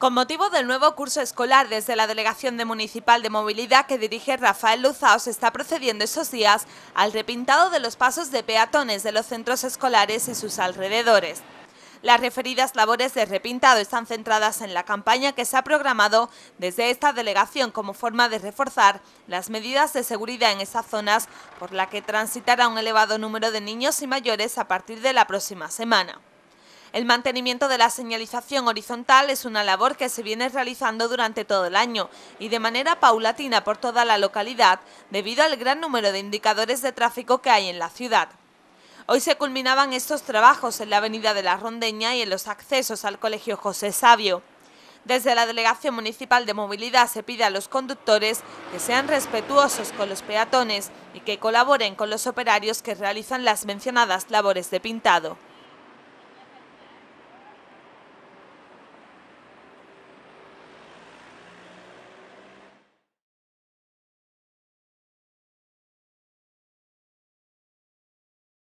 Con motivo del nuevo curso escolar desde la Delegación de Municipal de Movilidad que dirige Rafael Luzao se está procediendo esos días al repintado de los pasos de peatones de los centros escolares y sus alrededores. Las referidas labores de repintado están centradas en la campaña que se ha programado desde esta delegación como forma de reforzar las medidas de seguridad en esas zonas por la que transitará un elevado número de niños y mayores a partir de la próxima semana. El mantenimiento de la señalización horizontal es una labor que se viene realizando durante todo el año y de manera paulatina por toda la localidad debido al gran número de indicadores de tráfico que hay en la ciudad. Hoy se culminaban estos trabajos en la avenida de la Rondeña y en los accesos al Colegio José Sabio. Desde la Delegación Municipal de Movilidad se pide a los conductores que sean respetuosos con los peatones y que colaboren con los operarios que realizan las mencionadas labores de pintado.